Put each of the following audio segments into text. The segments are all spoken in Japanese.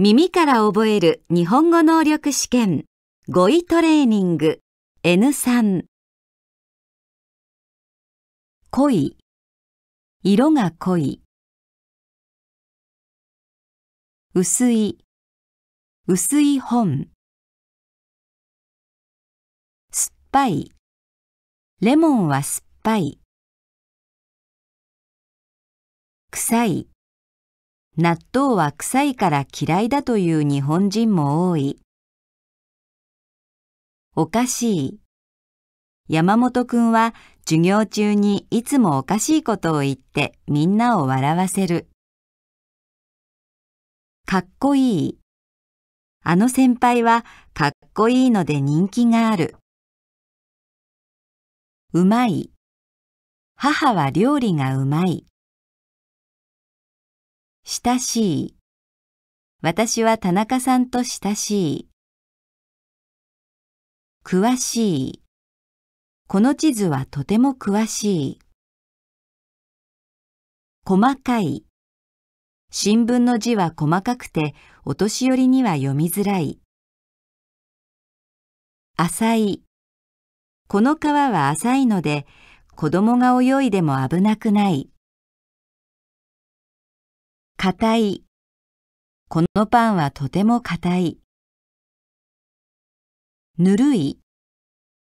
耳から覚える日本語能力試験語彙トレーニング N3 濃い色が濃い薄い薄い本酸っぱいレモンは酸っぱい臭い納豆は臭いから嫌いだという日本人も多い。おかしい。山本くんは授業中にいつもおかしいことを言ってみんなを笑わせる。かっこいい。あの先輩はかっこいいので人気がある。うまい。母は料理がうまい。親しい。私は田中さんと親しい。詳しい。この地図はとても詳しい。細かい。新聞の字は細かくて、お年寄りには読みづらい。浅い。この川は浅いので、子供が泳いでも危なくない。硬い。このパンはとても硬い。ぬるい。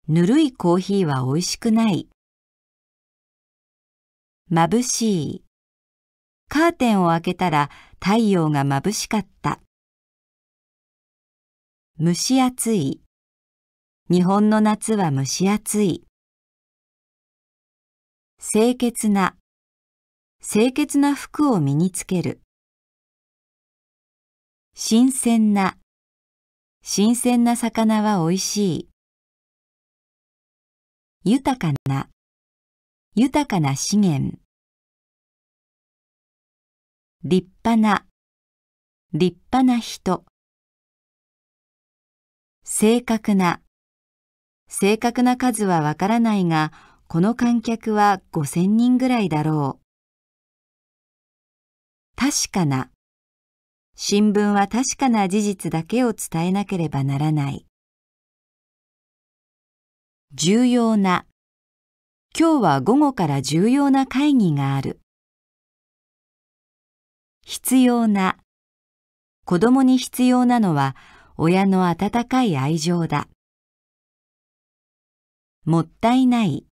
ぬるいコーヒーは美味しくない。眩しい。カーテンを開けたら太陽が眩しかった。蒸し暑い。日本の夏は蒸し暑い。清潔な。清潔な服を身につける。新鮮な。新鮮な魚は美味しい。豊かな。豊かな資源。立派な。立派な人。正確な。正確な数はわからないが、この観客は5000人ぐらいだろう。確かな。新聞は確かな事実だけを伝えなければならない。重要な。今日は午後から重要な会議がある。必要な。子供に必要なのは親の温かい愛情だ。もったいない。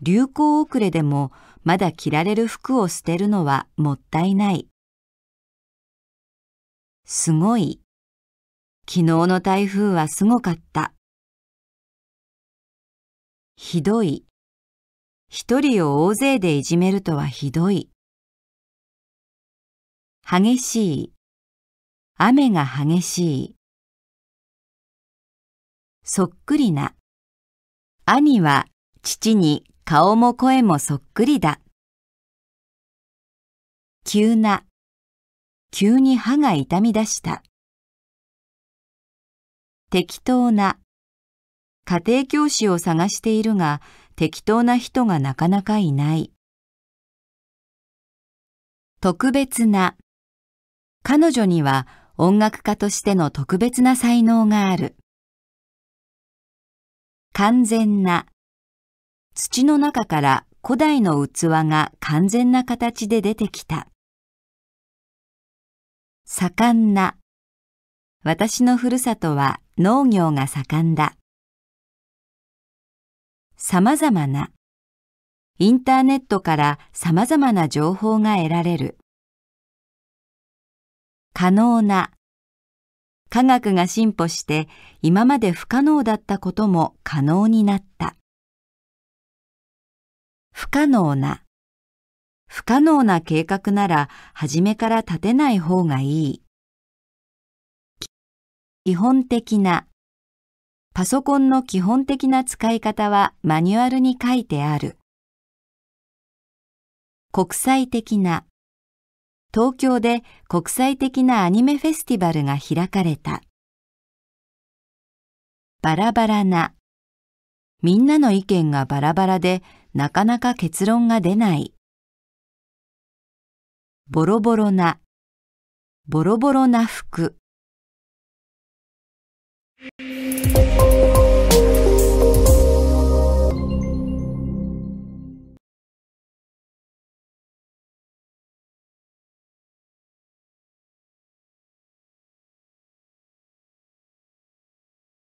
流行遅れでもまだ着られる服を捨てるのはもったいない。すごい。昨日の台風はすごかった。ひどい。一人を大勢でいじめるとはひどい。激しい。雨が激しい。そっくりな。兄は父に顔も声もそっくりだ。急な、急に歯が痛み出した。適当な、家庭教師を探しているが、適当な人がなかなかいない。特別な、彼女には音楽家としての特別な才能がある。完全な、土の中から古代の器が完全な形で出てきた。盛んな。私のふるさとは農業が盛んだ。様々な。インターネットから様々な情報が得られる。可能な。科学が進歩して今まで不可能だったことも可能になった。不可能な。不可能な計画なら初めから立てない方がいい。基本的な。パソコンの基本的な使い方はマニュアルに書いてある。国際的な。東京で国際的なアニメフェスティバルが開かれた。バラバラな。みんなの意見がバラバラでなかなか結論が出ない。ボロボロな、ボロボロな服。